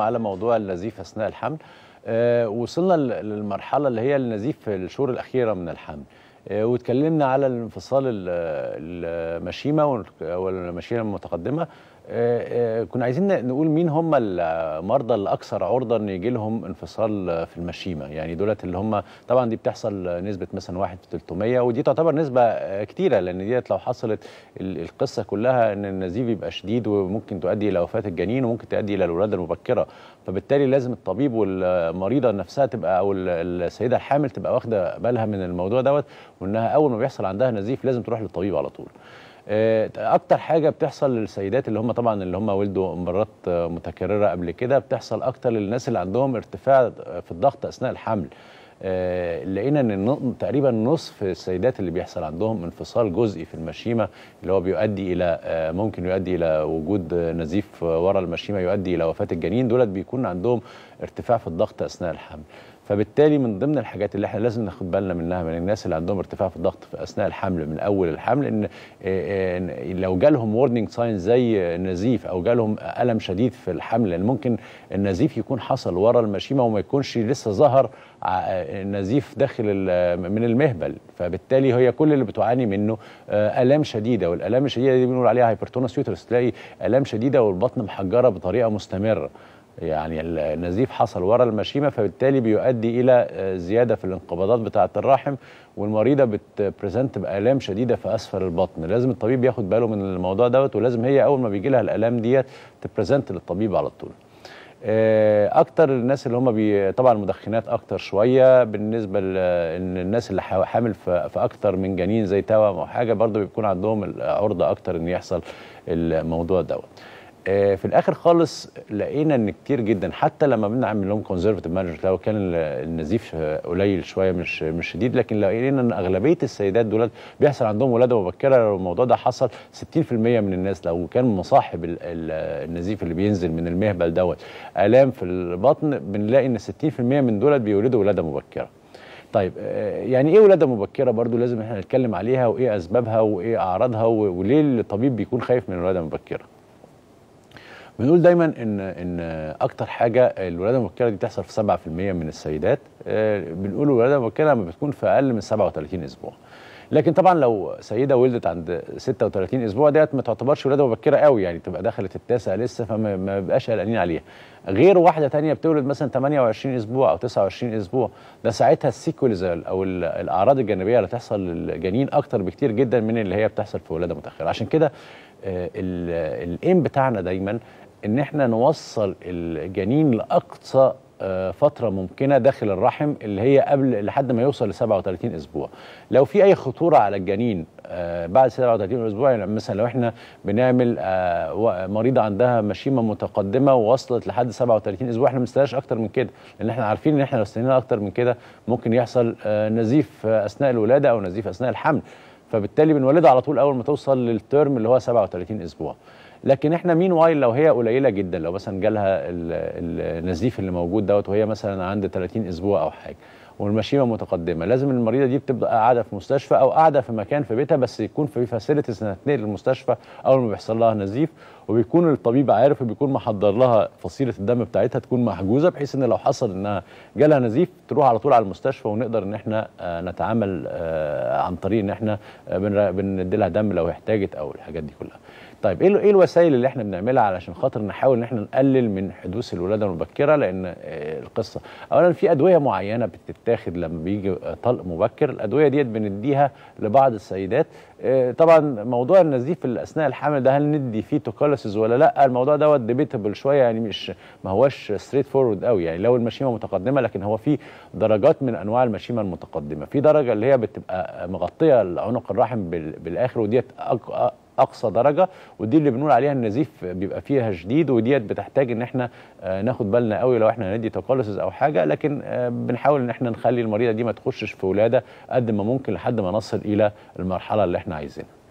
على موضوع النزيف اثناء الحمل أه وصلنا للمرحله اللي هي النزيف في الشهور الاخيره من الحمل أه واتكلمنا على الانفصال المشيمه والمشيمه المتقدمه آه، آه، كنا عايزين نقول مين هم المرضى الاكثر عرضه ان يجي لهم انفصال في المشيمه يعني دولت اللي هم طبعا دي بتحصل نسبه مثلا 1 في 300 ودي تعتبر نسبه آه، كتيره لان ديت لو حصلت القصه كلها ان النزيف يبقى شديد وممكن تؤدي الى وفاه الجنين وممكن تؤدي الى الولاده المبكره فبالتالي لازم الطبيب والمريضه نفسها تبقى او السيده الحامل تبقى واخده بالها من الموضوع دوت وانها اول ما بيحصل عندها نزيف لازم تروح للطبيب على طول آه، اكتر حاجه بتحصل للسيدات اللي هم طبعا اللي هم ولدوا مرات آه، متكرره قبل كده بتحصل اكتر للناس اللي عندهم ارتفاع آه، في الضغط اثناء الحمل لقينا ان تقريبا نصف السيدات اللي بيحصل عندهم انفصال جزئي في المشيمه اللي هو بيؤدي الى ممكن يؤدي الى وجود نزيف ورا المشيمه يؤدي الى وفاه الجنين دولت بيكون عندهم ارتفاع في الضغط اثناء الحمل فبالتالي من ضمن الحاجات اللي احنا لازم ناخد بالنا منها من الناس اللي عندهم ارتفاع في الضغط في اثناء الحمل من اول الحمل ان, إيه، لو جالهم وورنينج ساين زي نزيف او جالهم الم شديد في الحمل لان ممكن النزيف يكون حصل ورا المشيمه وما يكونش لسه ظهر نزيف داخل من المهبل فبالتالي هي كل اللي بتعاني منه آه، الام شديده والالام الشديده دي بنقول عليها هايبرتونس يوترس تلاقي الام شديده والبطن محجره بطريقه مستمره يعني النزيف حصل ورا المشيمه فبالتالي بيؤدي الى آه، زياده في الانقباضات بتاعه الرحم والمريضه بتبريزنت بالام شديده في اسفل البطن لازم الطبيب ياخد باله من الموضوع دوت ولازم هي اول ما بيجي لها الالام ديت تبريزنت للطبيب على طول آه، اكتر الناس اللي هم بي طبعا المدخنات اكتر شويه بالنسبه ان الناس اللي حامل في اكتر من جنين زي توام او حاجه برضو بيكون عندهم عرضه اكتر ان يحصل الموضوع دوت آه، في الاخر خالص لقينا ان كتير جدا حتى لما بنعمل لهم كونزرفتيف مانجمنت لو كان النزيف قليل شويه مش مش شديد لكن لقينا ان اغلبيه السيدات دولت بيحصل عندهم ولاده مبكره لو الموضوع ده حصل 60% من الناس لو كان مصاحب النزيف اللي بينزل من المهبل دوت الام في البطن بنلاقي ان 60% من دولت بيولدوا ولاده مبكره. طيب آه، يعني ايه ولاده مبكره برضو لازم احنا نتكلم عليها وايه اسبابها وايه اعراضها وليه الطبيب بيكون خايف من الولاده المبكره. بنقول دايما ان ان اكتر حاجه الولاده المبكره دي بتحصل في 7% من السيدات آه، بنقول الولاده المبكره لما بتكون في اقل من 37 اسبوع لكن طبعا لو سيده ولدت عند 36 اسبوع ديت ما تعتبرش ولاده مبكره قوي يعني تبقى دخلت التاسع لسه فما بيبقاش قلقانين عليها غير واحده ثانيه بتولد مثلا 28 اسبوع او 29 اسبوع ده ساعتها السيكولز او الاعراض الجانبيه اللي تحصل للجنين اكتر بكتير جدا من اللي هي بتحصل في ولاده متاخره عشان كده آه، الايم بتاعنا دايما ان احنا نوصل الجنين لاقصى آه، فتره ممكنه داخل الرحم اللي هي قبل لحد ما يوصل ل 37 اسبوع لو في اي خطوره على الجنين آه، بعد 37 اسبوع يعني مثلا لو احنا بنعمل آه، مريضه عندها مشيمه متقدمه ووصلت لحد 37 اسبوع احنا ما بنستناش اكتر من كده لان احنا عارفين ان احنا لو استنينا اكتر من كده ممكن يحصل نزيف اثناء الولاده او نزيف اثناء الحمل فبالتالي بنولدها على طول اول ما توصل للترم اللي هو 37 اسبوع لكن احنا مين وايل لو هي قليله جدا لو مثلا جالها النزيف اللي موجود دوت وهي مثلا عند 30 اسبوع او حاجه والمشيمه متقدمه لازم المريضه دي بتبقى قاعده في مستشفى او قاعده في مكان في بيتها بس يكون في فاسيلتيز تنقل للمستشفى اول ما بيحصل لها نزيف وبيكون الطبيب عارف وبيكون محضر لها فصيله الدم بتاعتها تكون محجوزه بحيث ان لو حصل انها جالها نزيف تروح على طول على المستشفى ونقدر ان احنا آه، نتعامل آه، عن طريق ان احنا آه، بندي لها دم لو احتاجت او الحاجات دي كلها. طيب ايه ايه الوسائل اللي احنا بنعملها علشان خاطر نحاول ان احنا نقلل من حدوث الولاده المبكره لان القصه اولا في ادويه معينه بتتاخد بتتاخد لما بيجي طلق مبكر الادويه ديت بنديها لبعض السيدات آه، طبعا موضوع النزيف اثناء الحمل ده هل ندي فيه توكاليسيز ولا لا الموضوع دوت ديبيتبل شويه يعني مش ما هوش ستريت فورورد قوي يعني لو المشيمه متقدمه لكن هو في درجات من انواع المشيمه المتقدمه في درجه اللي هي بتبقى مغطيه عنق الرحم بالاخر وديت اقصى درجه ودي اللي بنقول عليها النزيف بيبقى فيها شديد وديت بتحتاج ان احنا آه، ناخد بالنا قوي لو احنا هندي تقلصز او حاجه لكن آه، بنحاول ان احنا نخلي المريضه دي ما تخشش في ولاده قد ما ممكن لحد ما نصل الى المرحله اللي احنا عايزينها